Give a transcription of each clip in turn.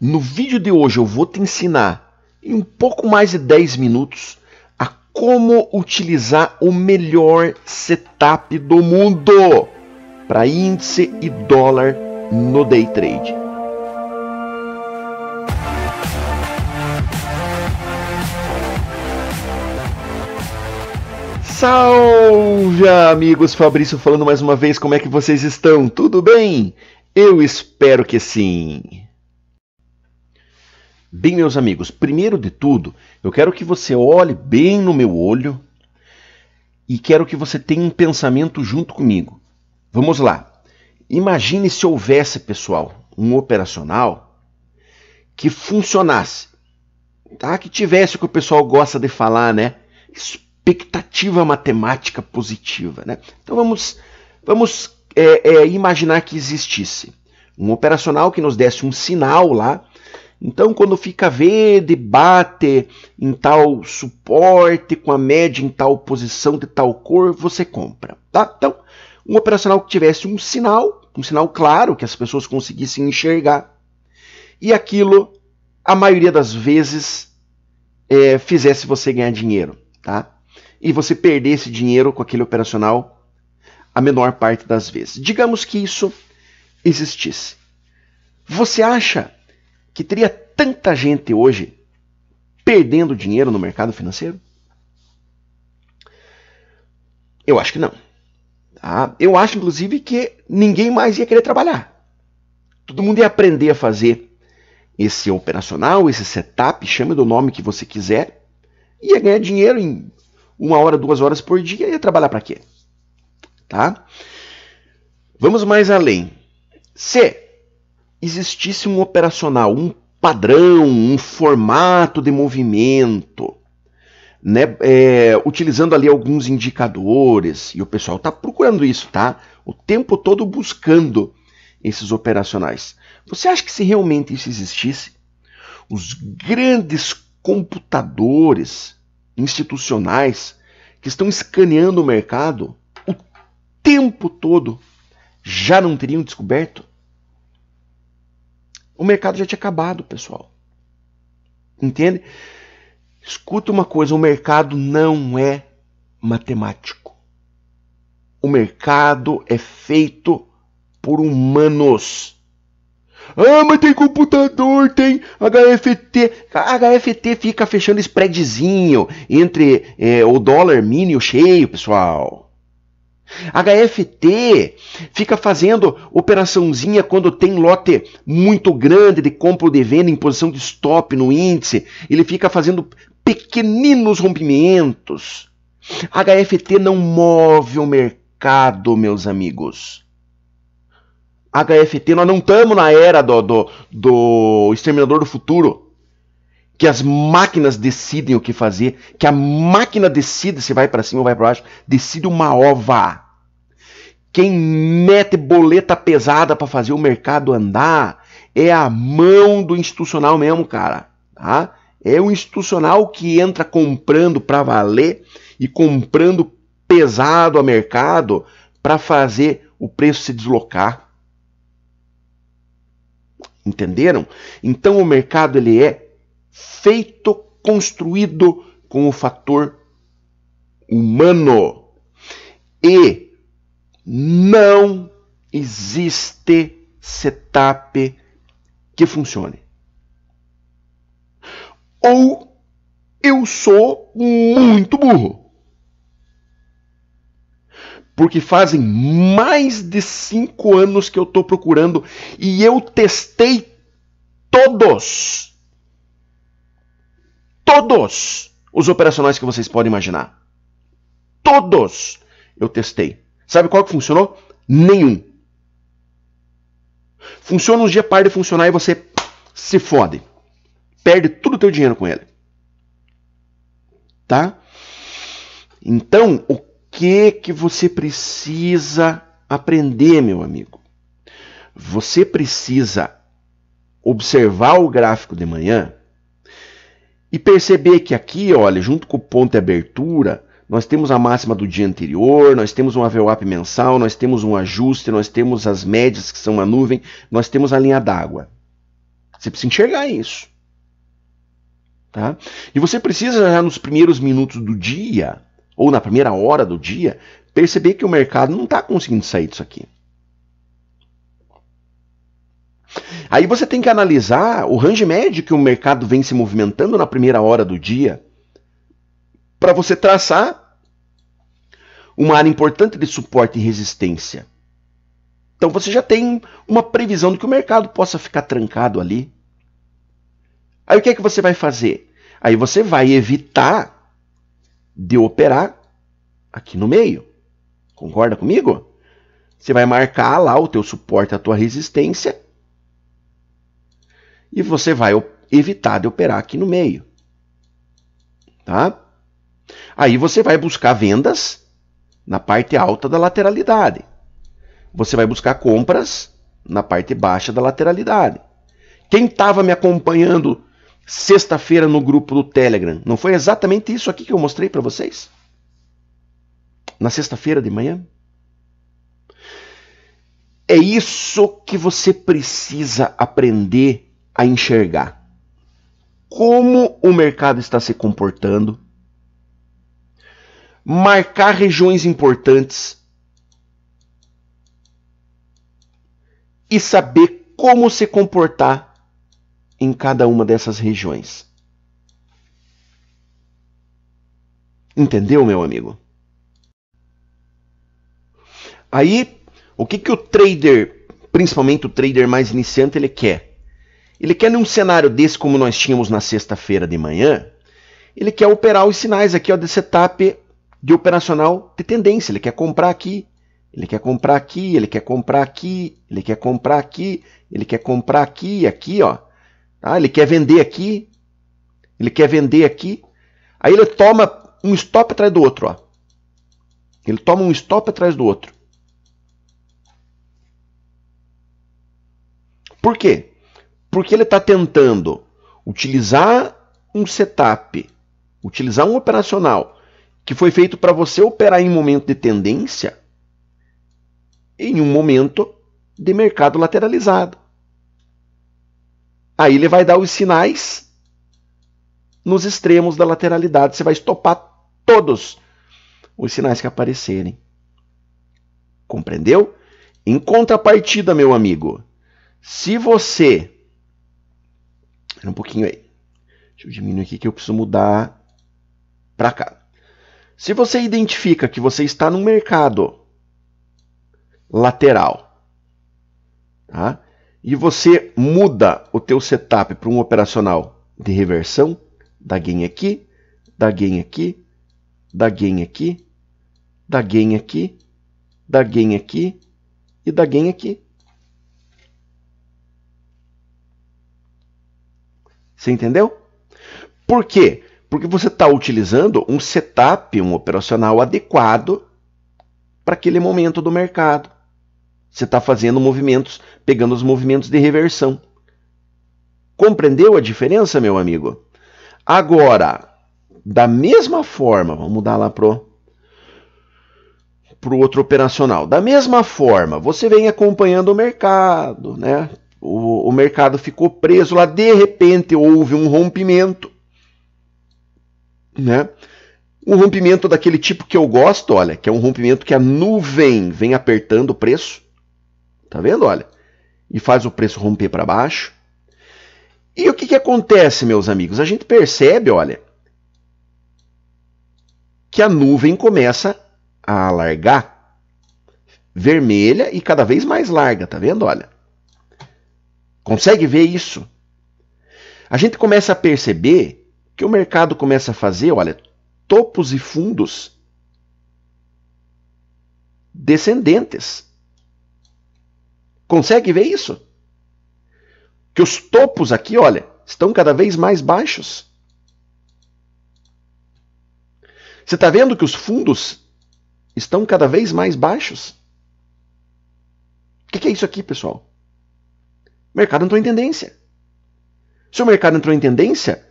No vídeo de hoje eu vou te ensinar, em um pouco mais de 10 minutos, a como utilizar o melhor setup do mundo para índice e dólar no day trade. Salve amigos, Fabrício falando mais uma vez, como é que vocês estão? Tudo bem? Eu espero que sim. Bem, meus amigos, primeiro de tudo, eu quero que você olhe bem no meu olho e quero que você tenha um pensamento junto comigo. Vamos lá. Imagine se houvesse, pessoal, um operacional que funcionasse, tá? Que tivesse o que o pessoal gosta de falar, né? Expectativa matemática positiva, né? Então vamos, vamos é, é, imaginar que existisse um operacional que nos desse um sinal lá então, quando fica verde, bate em tal suporte, com a média em tal posição de tal cor, você compra. Tá? Então, um operacional que tivesse um sinal, um sinal claro, que as pessoas conseguissem enxergar, e aquilo, a maioria das vezes, é, fizesse você ganhar dinheiro. Tá? E você perdesse dinheiro com aquele operacional a menor parte das vezes. Digamos que isso existisse. Você acha que teria tanta gente hoje perdendo dinheiro no mercado financeiro? Eu acho que não. Ah, eu acho, inclusive, que ninguém mais ia querer trabalhar. Todo mundo ia aprender a fazer esse operacional, esse setup, chame do nome que você quiser, ia ganhar dinheiro em uma hora, duas horas por dia, ia trabalhar para quê? Tá? Vamos mais além. Se existisse um operacional, um padrão, um formato de movimento, né, é, utilizando ali alguns indicadores, e o pessoal está procurando isso, tá? O tempo todo buscando esses operacionais. Você acha que se realmente isso existisse, os grandes computadores institucionais que estão escaneando o mercado o tempo todo já não teriam descoberto? O mercado já tinha acabado, pessoal. Entende? Escuta uma coisa: o mercado não é matemático. O mercado é feito por humanos. Ah, mas tem computador, tem HFT. HFT fica fechando spreadzinho entre é, o dólar mínimo e o cheio, pessoal. HFT fica fazendo operaçãozinha quando tem lote muito grande de compra ou de venda em posição de stop no índice. Ele fica fazendo pequeninos rompimentos. HFT não move o mercado, meus amigos. HFT, nós não estamos na era do, do, do exterminador do futuro que as máquinas decidem o que fazer, que a máquina decide se vai para cima ou vai para baixo, decide uma ova. Quem mete boleta pesada para fazer o mercado andar é a mão do institucional mesmo, cara. Tá? É o institucional que entra comprando para valer e comprando pesado a mercado para fazer o preço se deslocar. Entenderam? Então o mercado ele é feito, construído com o fator humano. E não existe setup que funcione. Ou eu sou muito burro. Porque fazem mais de cinco anos que eu estou procurando e eu testei todos todos os operacionais que vocês podem imaginar. Todos eu testei. Sabe qual que funcionou? Nenhum. Funciona um dia par de funcionar e você se fode. Perde tudo o teu dinheiro com ele. Tá? Então, o que que você precisa aprender, meu amigo? Você precisa observar o gráfico de manhã e perceber que aqui, olha, junto com o ponto de abertura, nós temos a máxima do dia anterior, nós temos um VWAP mensal, nós temos um ajuste, nós temos as médias que são a nuvem, nós temos a linha d'água. Você precisa enxergar isso. Tá? E você precisa, já nos primeiros minutos do dia, ou na primeira hora do dia, perceber que o mercado não está conseguindo sair disso aqui. Aí você tem que analisar o range médio que o mercado vem se movimentando na primeira hora do dia para você traçar uma área importante de suporte e resistência. Então você já tem uma previsão de que o mercado possa ficar trancado ali. Aí o que é que você vai fazer? Aí você vai evitar de operar aqui no meio. Concorda comigo? Você vai marcar lá o teu suporte, a tua resistência e você vai evitar de operar aqui no meio. Tá? Aí você vai buscar vendas na parte alta da lateralidade. Você vai buscar compras na parte baixa da lateralidade. Quem estava me acompanhando sexta-feira no grupo do Telegram, não foi exatamente isso aqui que eu mostrei para vocês? Na sexta-feira de manhã? É isso que você precisa aprender a enxergar como o mercado está se comportando, marcar regiões importantes e saber como se comportar em cada uma dessas regiões. Entendeu, meu amigo? Aí, o que, que o trader, principalmente o trader mais iniciante, ele quer? Ele quer, num cenário desse, como nós tínhamos na sexta-feira de manhã, ele quer operar os sinais aqui ó, de setup de operacional de tendência. Ele quer comprar aqui, ele quer comprar aqui, ele quer comprar aqui, ele quer comprar aqui, ele quer comprar aqui e aqui, ó. Tá? Ele quer vender aqui, ele quer vender aqui. Aí ele toma um stop atrás do outro, ó. Ele toma um stop atrás do outro. Por quê? Porque ele está tentando utilizar um setup, utilizar um operacional que foi feito para você operar em momento de tendência em um momento de mercado lateralizado. Aí ele vai dar os sinais nos extremos da lateralidade. Você vai estopar todos os sinais que aparecerem. Compreendeu? Em contrapartida, meu amigo, se você Espera um pouquinho aí. Deixa eu diminuir aqui que eu preciso mudar para cá. Se você identifica que você está no mercado lateral, tá? E você muda o teu setup para um operacional de reversão, da gain aqui, da gain aqui, da gain aqui, da gain aqui, da gain aqui e da gain aqui. Você entendeu? Por quê? Porque você está utilizando um setup, um operacional adequado para aquele momento do mercado. Você está fazendo movimentos, pegando os movimentos de reversão. Compreendeu a diferença, meu amigo? Agora, da mesma forma, vamos mudar lá pro para o outro operacional. Da mesma forma, você vem acompanhando o mercado, né? o, o mercado ficou preso lá, de repente houve um rompimento, né? Um rompimento daquele tipo que eu gosto, olha, que é um rompimento que a nuvem vem apertando o preço, tá vendo, olha? E faz o preço romper para baixo. E o que, que acontece, meus amigos? A gente percebe, olha, que a nuvem começa a alargar vermelha e cada vez mais larga, tá vendo? Olha. Consegue ver isso? A gente começa a perceber que o mercado começa a fazer, olha, topos e fundos descendentes. Consegue ver isso? Que os topos aqui, olha, estão cada vez mais baixos. Você está vendo que os fundos estão cada vez mais baixos? O que, que é isso aqui, pessoal? O mercado entrou em tendência. Se o mercado entrou em tendência,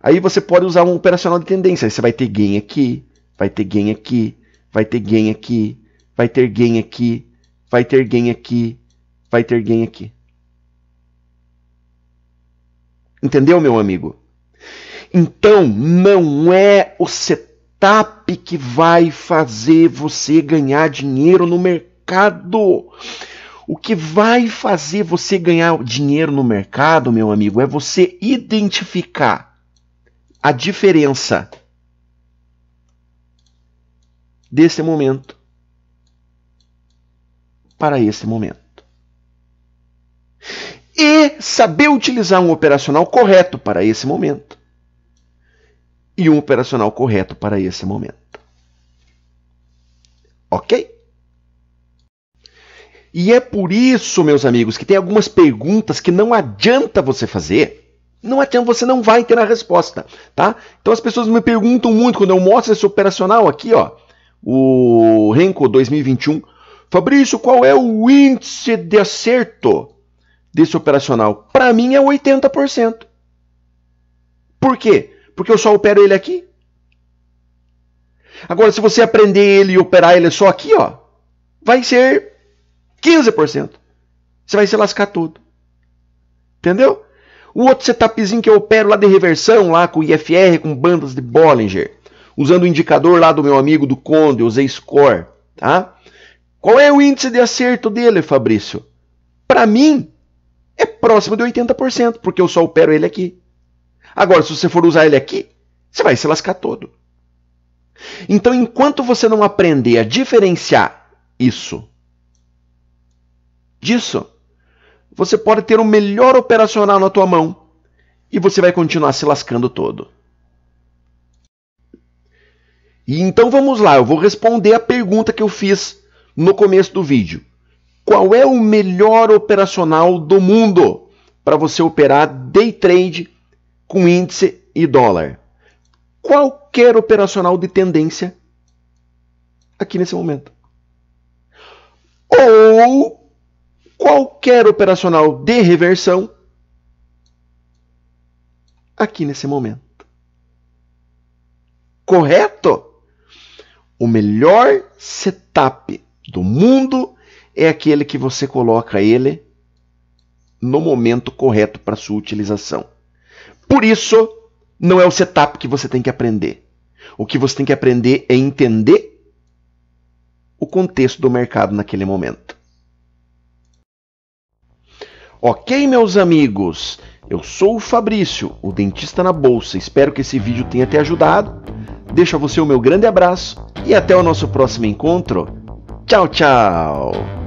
aí você pode usar um operacional de tendência. Aí você vai ter gain aqui, vai ter gain aqui, vai ter gain aqui, vai ter gain aqui, vai ter gain aqui, vai ter gain aqui. Entendeu, meu amigo? Então, não é o setup que vai fazer você ganhar dinheiro no mercado. O que vai fazer você ganhar dinheiro no mercado, meu amigo, é você identificar a diferença desse momento para esse momento. E saber utilizar um operacional correto para esse momento. E um operacional correto para esse momento. Ok? E é por isso, meus amigos, que tem algumas perguntas que não adianta você fazer. Não adianta, você não vai ter a resposta, tá? Então as pessoas me perguntam muito quando eu mostro esse operacional aqui, ó, o Renko 2021. Fabrício, qual é o índice de acerto desse operacional? Para mim é 80%. Por quê? Porque eu só opero ele aqui. Agora, se você aprender ele e operar ele só aqui, ó, vai ser 15%. Você vai se lascar todo. Entendeu? O outro setupzinho que eu opero lá de reversão, lá com IFR, com bandas de Bollinger, usando o indicador lá do meu amigo do Conde, o Z-Score, tá? Qual é o índice de acerto dele, Fabrício? Para mim, é próximo de 80%, porque eu só opero ele aqui. Agora, se você for usar ele aqui, você vai se lascar todo. Então, enquanto você não aprender a diferenciar isso disso, você pode ter o melhor operacional na tua mão e você vai continuar se lascando todo. E então vamos lá, eu vou responder a pergunta que eu fiz no começo do vídeo. Qual é o melhor operacional do mundo para você operar day trade com índice e dólar? Qualquer operacional de tendência aqui nesse momento. Ou qualquer operacional de reversão aqui nesse momento. Correto? O melhor setup do mundo é aquele que você coloca ele no momento correto para sua utilização. Por isso, não é o setup que você tem que aprender. O que você tem que aprender é entender o contexto do mercado naquele momento. Ok, meus amigos? Eu sou o Fabrício, o dentista na bolsa. Espero que esse vídeo tenha te ajudado. Deixo a você o meu grande abraço e até o nosso próximo encontro. Tchau, tchau!